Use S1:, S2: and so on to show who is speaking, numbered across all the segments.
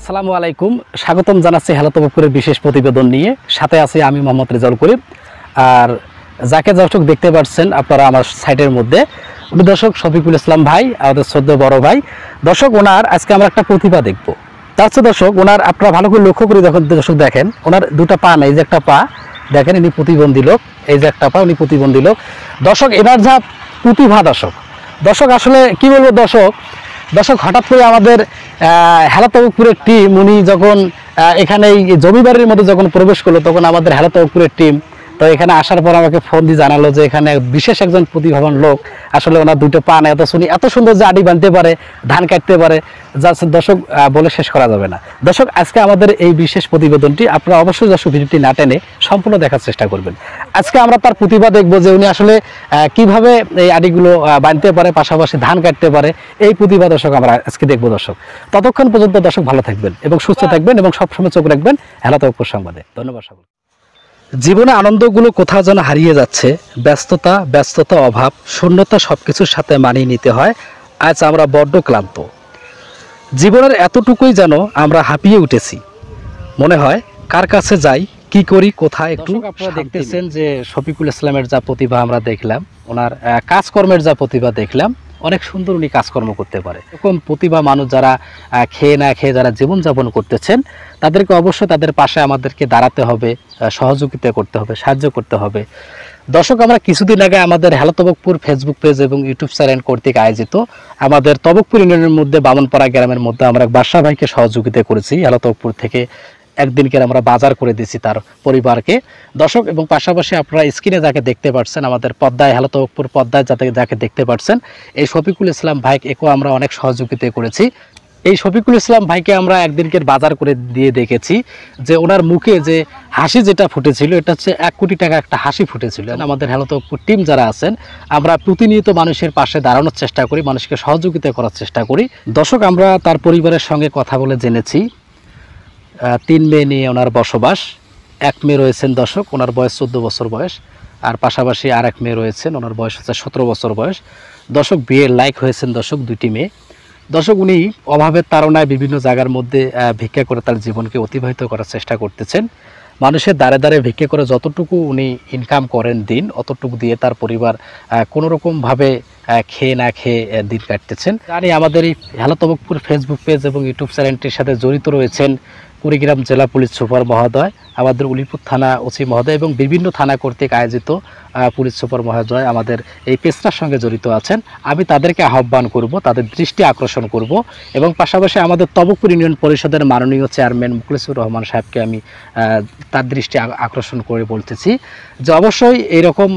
S1: আসসালামু আলাইকুম স্বাগতম জানাচ্ছি হেলাতবপুরের বিশেষ প্রতিবেদন নিয়ে সাথে আছি আমি মোহাম্মদ রেজাউল করিম আর যাকে দর্শক দেখতে পাচ্ছেন আপনারা আমার সাইটের মধ্যে উনি দর্শক শফিকুল ইসলাম ভাই আমাদের শ্রদ্ধ বড় ভাই দর্শক ওনার আজকে আমরা একটা প্রতিভা দেখব তার চেয়ে দর্শক ওনার আপনারা ভালো করে লক্ষ্য করে যখন দর্শক দেখেন ওনার দুটা পা নেই যে একটা পা দেখেন ইনি প্রতিবন্ধী লোক এই যে একটা পা উনি প্রতিবন্ধী লোক দর্শক এবার যা প্রতিভা দর্শক দর্শক আসলে কি বলবো দর্শক দর্শক হঠাৎ করে আমাদের হেলাতবকপুরের টিম উনি যখন এখানে এই জমিবাড়ির মধ্যে যখন প্রবেশ করলো তখন আমাদের হেলাতবকপুরের টিম তো এখানে আসার পর আমাকে ফোন দিয়ে জানালো যে এখানে বিশেষ একজন প্রতিভাবান লোক আসলে ওনার দুটো পান এত শুনি এত সুন্দর যে আডি বানতে পারে ধান কাটতে পারে যা দর্শক বলে শেষ করা যাবে না দর্শক আজকে আমাদের এই বিশেষ প্রতিবেদনটি আপনারা অবশ্যই দর্শক ভিডিওটি না টেনে সম্পূর্ণ দেখার চেষ্টা করবেন আজকে আমরা তার প্রতিভা দেখব যে উনি আসলে কিভাবে এই আডিগুলো বানতে পারে পাশাপাশি ধান কাটতে পারে এই প্রতিভা দর্শক আমরা আজকে দেখব দর্শক ততক্ষণ পর্যন্ত দর্শক ভালো থাকবেন এবং সুস্থ থাকবেন এবং সবসময় চোখ রাখবেন হেলাতক সংবাদে ধন্যবাদ সকল জীবনে আনন্দগুলো কোথাও যেন হারিয়ে যাচ্ছে ব্যস্ততা ব্যস্ততা অভাব শূন্যতা সব কিছুর সাথে মানিয়ে নিতে হয় আজ আমরা বড্ড ক্লান্ত জীবনের এতটুকুই যেন আমরা হাঁপিয়ে উঠেছি মনে হয় কার কাছে যাই কি করি কোথায় একটু আপনারা দেখতেছেন যে শফিকুল ইসলামের যা প্রতিভা আমরা দেখলাম ওনার কাজকর্মের যা প্রতিভা দেখলাম অনেক সুন্দর উনি কাজকর্ম করতে পারে এরকম প্রতিভা মানুষ যারা খেয়ে না খেয়ে যারা জীবনযাপন করতেছেন তাদেরকে অবশ্যই তাদের পাশে আমাদেরকে দাঁড়াতে হবে সহযোগিতা করতে হবে সাহায্য করতে হবে দর্শক আমরা কিছুদিন আগে আমাদের হ্যালো তবকপুর ফেসবুক পেজ এবং ইউটিউব চ্যানেল কর্তৃক আয়োজিত আমাদের তবকপুর ইউনিয়নের মধ্যে বামনপাড়া গ্রামের মধ্যে আমরা বাসা ভাইকে সহযোগিতা করেছি হ্যালো তবকপুর থেকে একদিনকে আমরা বাজার করে দিছি তার পরিবারকে দর্শক এবং পাশাপাশি আপনারা স্ক্রিনে যাকে দেখতে পাচ্ছেন আমাদের পদ্মায় হেলাতকপুর পদ্মায় যাতে যাকে দেখতে পাচ্ছেন এই শফিকুল ইসলাম ভাইক একেও আমরা অনেক সহযোগিতা করেছি এই শফিকুল ইসলাম ভাইকে আমরা একদিনকে বাজার করে দিয়ে দেখেছি যে ওনার মুখে যে হাসি যেটা ফুটেছিল এটা হচ্ছে এক কোটি টাকা একটা হাসি ফুটেছিল আমাদের হেলতপুর টিম যারা আছেন আমরা প্রতিনিয়ত মানুষের পাশে দাঁড়ানোর চেষ্টা করি মানুষকে সহযোগিতা করার চেষ্টা করি দর্শক আমরা তার পরিবারের সঙ্গে কথা বলে জেনেছি তিন মেয়ে নিয়ে ওনার বসবাস এক মেয়ে রয়েছেন দর্শক ওনার বয়স চোদ্দ বছর বয়স আর পাশাপাশি আর এক মেয়ে রয়েছেন ওনার বয়স হচ্ছে সতেরো বছর বয়স দর্শক বিয়ের লাইক হয়েছেন দর্শক দুটি মেয়ে দর্শক উনি অভাবের তারণায় বিভিন্ন জায়গার মধ্যে ভিক্ষা করে তার জীবনকে অতিবাহিত করার চেষ্টা করতেছেন মানুষের দ্বারে দ্বারে ভিক্ষে করে যতটুকু উনি ইনকাম করেন দিন অতটুকু দিয়ে তার পরিবার কোনোরকমভাবে খেয়ে না খেয়ে দিন কাটতেছেন জানি আমাদের এই হেলাতবকপুর ফেসবুক পেজ এবং ইউটিউব চ্যানেলটির সাথে জড়িত রয়েছেন কুড়িগ্রাম জেলা পুলিশ সুপার মহোদয় আমাদের উলিপুর থানা ওসি মহোদয় এবং বিভিন্ন থানা কর্তৃক আয়োজিত পুলিশ সুপার মহোদয় আমাদের এই পেশটার সঙ্গে জড়িত আছেন আমি তাদেরকে আহ্বান করব তাদের দৃষ্টি আকর্ষণ করব এবং পাশাপাশি আমাদের তবকপুর ইউনিয়ন পরিষদের মাননীয় চেয়ারম্যান মুখলিসুর রহমান সাহেবকে আমি তার দৃষ্টি আকর্ষণ করে বলতেছি যে অবশ্যই এরকম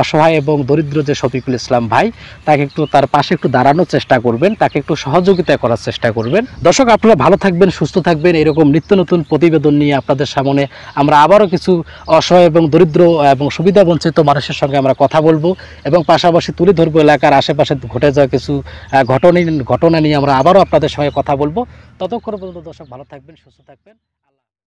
S1: অসহায় এবং দরিদ্র যে শফিকুল ইসলাম ভাই তাকে একটু তার পাশে একটু দাঁড়ানোর চেষ্টা করবেন তাকে একটু সহযোগিতা করার চেষ্টা করবেন দর্শক আপনারা ভালো থাকবেন সুস্থ থাকবেন এরকম নিত্য নতুন প্রতিবেদন নিয়ে আপনাদের সামনে আমরা আবারও কিছু অসহায় এবং দরিদ্র এবং সুবিধা বঞ্চিত মানুষের সঙ্গে আমরা কথা বলবো এবং পাশাপাশি তুলে ধরবো এলাকার আশেপাশে ঘটে যাওয়া কিছু ঘটনা ঘটনা নিয়ে আমরা আবারও আপনাদের সঙ্গে কথা বলবো ততক্ষণ পর্যন্ত দর্শক ভালো থাকবেন সুস্থ থাকবেন